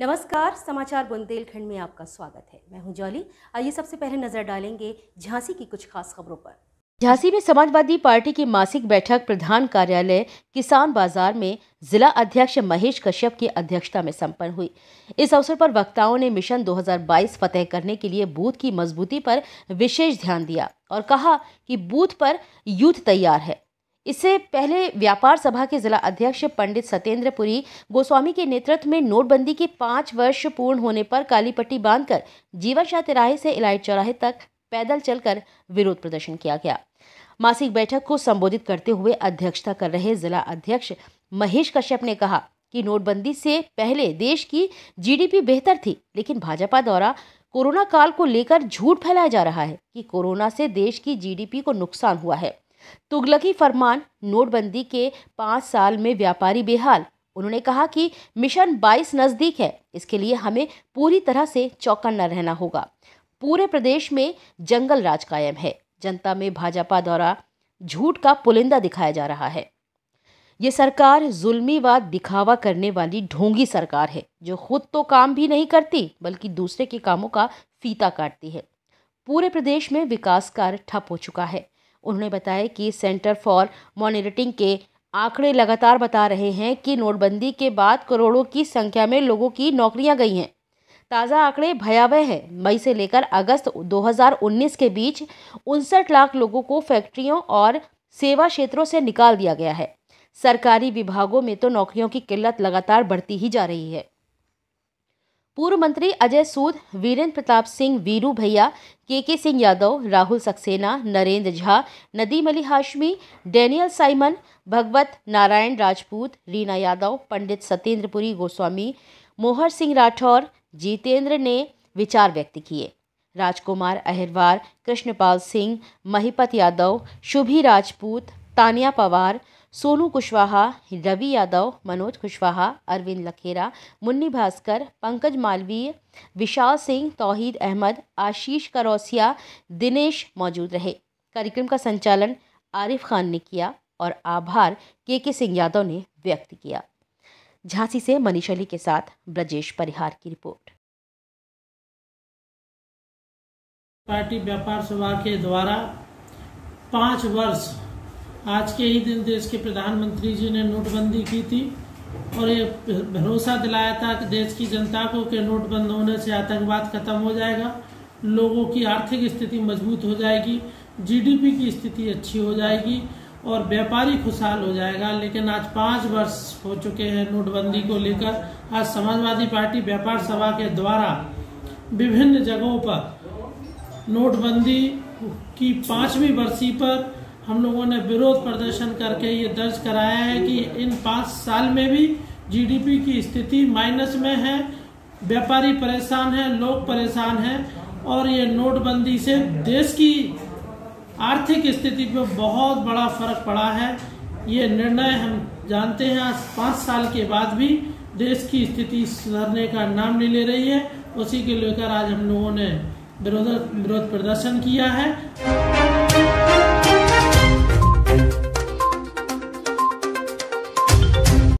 नमस्कार समाचार बुंदेलखंड में आपका स्वागत है मैं हूं जॉली आइए सबसे पहले नजर डालेंगे झांसी की कुछ खास खबरों पर झांसी में समाजवादी पार्टी की मासिक बैठक प्रधान कार्यालय किसान बाजार में जिला अध्यक्ष महेश कश्यप की अध्यक्षता में संपन्न हुई इस अवसर पर वक्ताओं ने मिशन 2022 फतेह करने के लिए बूथ की मजबूती पर विशेष ध्यान दिया और कहा कि बूथ पर यूथ तैयार है इससे पहले व्यापार सभा के जिला अध्यक्ष पंडित सत्येंद्र पुरी गोस्वामी के नेतृत्व में नोटबंदी के पाँच वर्ष पूर्ण होने पर काली पट्टी बांधकर जीवन शाह तिराहे से इलाइट चौराहे तक पैदल चलकर विरोध प्रदर्शन किया गया मासिक बैठक को संबोधित करते हुए अध्यक्षता कर रहे जिला अध्यक्ष महेश कश्यप ने कहा कि नोटबंदी से पहले देश की जीडीपी बेहतर थी लेकिन भाजपा द्वारा कोरोना काल को लेकर झूठ फैलाया जा रहा है कि कोरोना से देश की जीडीपी को नुकसान हुआ है तुगलकी फरमान नोटबंदी के पाँच साल में व्यापारी बेहाल उन्होंने कहा कि मिशन 22 नज़दीक है इसके लिए हमें पूरी तरह से चौकन्ना रहना होगा पूरे प्रदेश में जंगल राज कायम है जनता में भाजपा द्वारा झूठ का पुलिंदा दिखाया जा रहा है ये सरकार जुल्मी व दिखावा करने वाली ढोंगी सरकार है जो खुद तो काम भी नहीं करती बल्कि दूसरे के कामों का फीता काटती है पूरे प्रदेश में विकास कार्य ठप हो चुका है उन्होंने बताया कि सेंटर फॉर मॉनिटरिंग के आंकड़े लगातार बता रहे हैं कि नोटबंदी के बाद करोड़ों की संख्या में लोगों की नौकरियां गई हैं ताज़ा आंकड़े भयावह हैं मई से लेकर अगस्त 2019 के बीच उनसठ लाख लोगों को फैक्ट्रियों और सेवा क्षेत्रों से निकाल दिया गया है सरकारी विभागों में तो नौकरियों की किल्लत लगातार बढ़ती ही जा रही है पूर्व मंत्री अजय सूद वीरेंद्र प्रताप सिंह वीरू भैया K K Singh Yadav Rahul Saxena Narendra Jha Nadeem Ali Hashmi Daniel Simon Bhagwat Narayan Rajput Reena Yadav Pandit Satyendrapuri Goswami Mohar Singh Rathore Jitendra ने विचार व्यक्त किए राजकुमार अहिरवार कृष्णपाल सिंह महिपत यादव शुभी राजपूत तानिया पवार सोनू कुशवाहा रवि यादव मनोज कुशवाहा अरविंद लखेरा मुन्नी भास्कर पंकज मालवीय विशाल सिंह तौहीद अहमद आशीष करौसिया दिनेश मौजूद रहे कार्यक्रम का संचालन आरिफ खान ने किया और आभार के के सिंह यादव ने व्यक्त किया झांसी से मनीषली के साथ ब्रजेश परिहार की रिपोर्ट पार्टी व्यापार सभा के द्वारा पाँच वर्ष आज के ही दिन देश के प्रधानमंत्री जी ने नोटबंदी की थी और ये भरोसा दिलाया था कि देश की जनता को कि नोटबंद होने से आतंकवाद खत्म हो जाएगा लोगों की आर्थिक स्थिति मजबूत हो जाएगी जीडीपी की स्थिति अच्छी हो जाएगी और व्यापारी खुशहाल हो जाएगा लेकिन आज पाँच वर्ष हो चुके हैं नोटबंदी को लेकर आज समाजवादी पार्टी व्यापार सभा के द्वारा विभिन्न जगहों पर नोटबंदी की पाँचवीं बरसी पर हम लोगों ने विरोध प्रदर्शन करके ये दर्ज कराया है कि इन पाँच साल में भी जीडीपी की स्थिति माइनस में है व्यापारी परेशान है लोग परेशान हैं और ये नोटबंदी से देश की आर्थिक स्थिति पर बहुत बड़ा फर्क पड़ा है ये निर्णय हम जानते हैं आज पाँच साल के बाद भी देश की स्थिति सुधरने का नाम नहीं ले रही है उसी के लेकर आज हम लोगों ने विरोध विरोध प्रदर्शन किया है